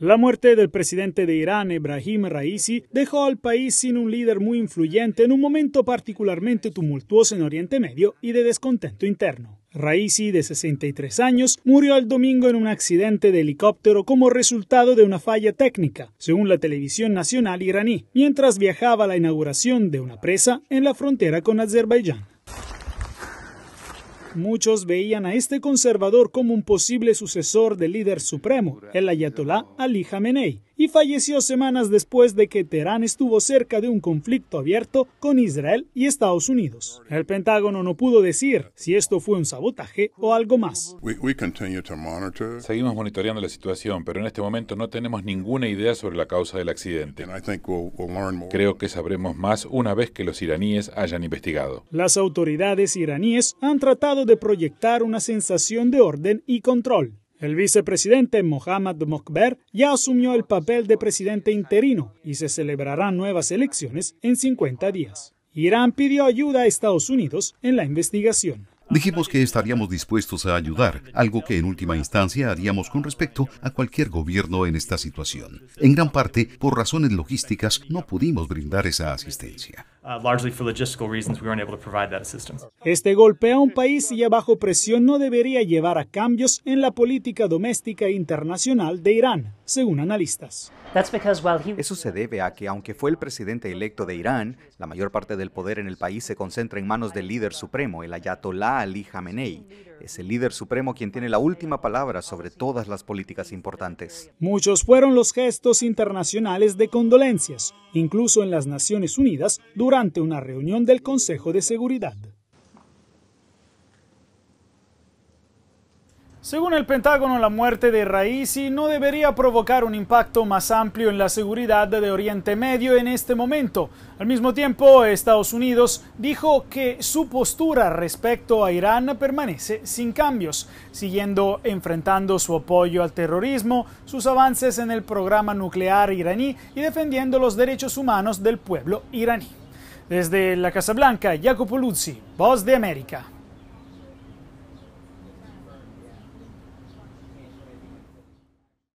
La muerte del presidente de Irán, Ebrahim Raisi, dejó al país sin un líder muy influyente en un momento particularmente tumultuoso en Oriente Medio y de descontento interno. Raisi, de 63 años, murió el domingo en un accidente de helicóptero como resultado de una falla técnica, según la televisión nacional iraní, mientras viajaba a la inauguración de una presa en la frontera con Azerbaiyán. Muchos veían a este conservador como un posible sucesor del líder supremo, el ayatolá Ali Khamenei, y falleció semanas después de que Teherán estuvo cerca de un conflicto abierto con Israel y Estados Unidos. El Pentágono no pudo decir si esto fue un sabotaje o algo más. Seguimos monitoreando la situación, pero en este momento no tenemos ninguna idea sobre la causa del accidente. Creo que sabremos más una vez que los iraníes hayan investigado. Las autoridades iraníes han tratado de proyectar una sensación de orden y control. El vicepresidente Mohammad Mokber ya asumió el papel de presidente interino y se celebrarán nuevas elecciones en 50 días. Irán pidió ayuda a Estados Unidos en la investigación. Dijimos que estaríamos dispuestos a ayudar, algo que en última instancia haríamos con respecto a cualquier gobierno en esta situación. En gran parte, por razones logísticas, no pudimos brindar esa asistencia. Este golpe a un país ya bajo presión no debería llevar a cambios en la política doméstica e internacional de Irán, según analistas. Eso se debe a que, aunque fue el presidente electo de Irán, la mayor parte del poder en el país se concentra en manos del líder supremo, el ayatolá Ali Khamenei. Es el líder supremo quien tiene la última palabra sobre todas las políticas importantes. Muchos fueron los gestos internacionales de condolencias, incluso en las Naciones Unidas durante una reunión del Consejo de Seguridad. Según el Pentágono, la muerte de Raisi no debería provocar un impacto más amplio en la seguridad de Oriente Medio en este momento. Al mismo tiempo, Estados Unidos dijo que su postura respecto a Irán permanece sin cambios, siguiendo enfrentando su apoyo al terrorismo, sus avances en el programa nuclear iraní y defendiendo los derechos humanos del pueblo iraní. Desde la Casa Blanca, Jacopo Luzzi, Voz de América.